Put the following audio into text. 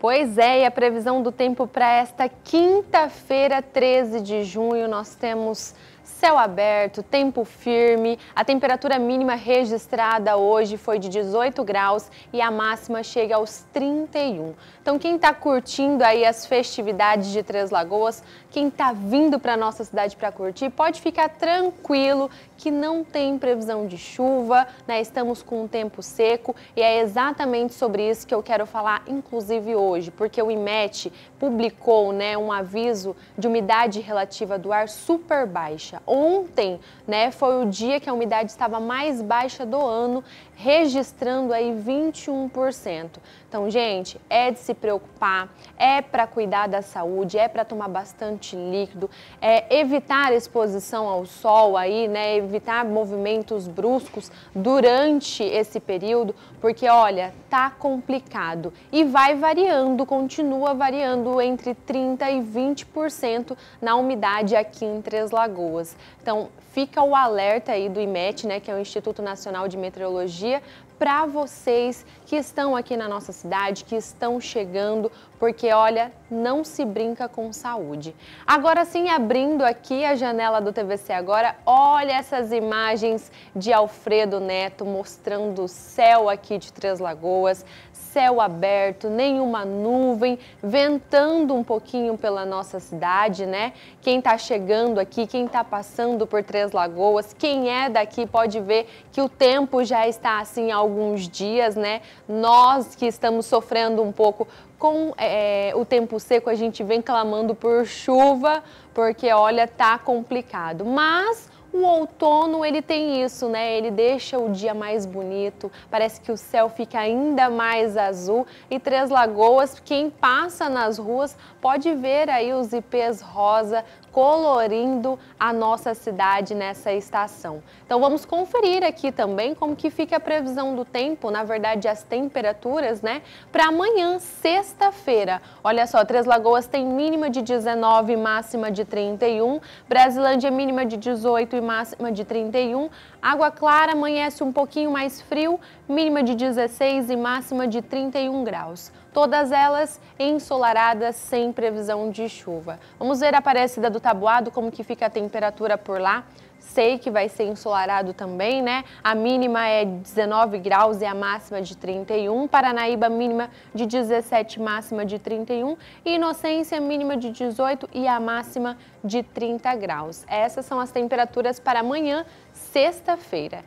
Pois é, e a previsão do tempo para esta quinta-feira, 13 de junho, nós temos céu aberto, tempo firme. A temperatura mínima registrada hoje foi de 18 graus e a máxima chega aos 31. Então, quem está curtindo aí as festividades de Três Lagoas, quem está vindo para nossa cidade para curtir, pode ficar tranquilo que não tem previsão de chuva, né? Estamos com um tempo seco e é exatamente sobre isso que eu quero falar, inclusive hoje hoje, porque o IMET publicou né, um aviso de umidade relativa do ar super baixa. Ontem né, foi o dia que a umidade estava mais baixa do ano, registrando aí 21%. Então, gente, é de se preocupar, é para cuidar da saúde, é para tomar bastante líquido, é evitar exposição ao sol aí, né, evitar movimentos bruscos durante esse período, porque olha, tá complicado e vai variando variando, continua variando entre 30% e 20% na umidade aqui em Três Lagoas. Então, fica o alerta aí do IMET, né, que é o Instituto Nacional de Meteorologia, para vocês que estão aqui na nossa cidade, que estão chegando, porque olha, não se brinca com saúde. Agora sim, abrindo aqui a janela do TVC agora, olha essas imagens de Alfredo Neto mostrando o céu aqui de Três Lagoas, céu aberto, nenhuma nuvem, ventando um pouquinho pela nossa cidade, né? Quem está chegando aqui, quem está passando por Três Lagoas, quem é daqui pode ver que o tempo já está assim há alguns dias, né? Nós que estamos sofrendo um pouco com é, o tempo seco, a gente vem clamando por chuva, porque olha, tá complicado. Mas o outono ele tem isso, né? Ele deixa o dia mais bonito, parece que o céu fica ainda mais azul e Três Lagoas, quem passa nas ruas pode ver aí os ipês rosa colorindo a nossa cidade nessa estação. Então vamos conferir aqui também como que fica a previsão do tempo, na verdade as temperaturas, né? Para amanhã, sexta-feira. Olha só, Três Lagoas tem mínima de 19, máxima de 31, Brasilândia mínima de 18 máxima de 31. Água Clara amanhece um pouquinho mais frio, mínima de 16 e máxima de 31 graus. Todas elas ensolaradas, sem previsão de chuva. Vamos ver a Aparecida do Tabuado, como que fica a temperatura por lá. Sei que vai ser ensolarado também, né? A mínima é 19 graus e a máxima de 31. Paranaíba, mínima de 17, máxima de 31. E Inocência, mínima de 18 e a máxima de de 30 graus. Essas são as temperaturas para amanhã, sexta-feira.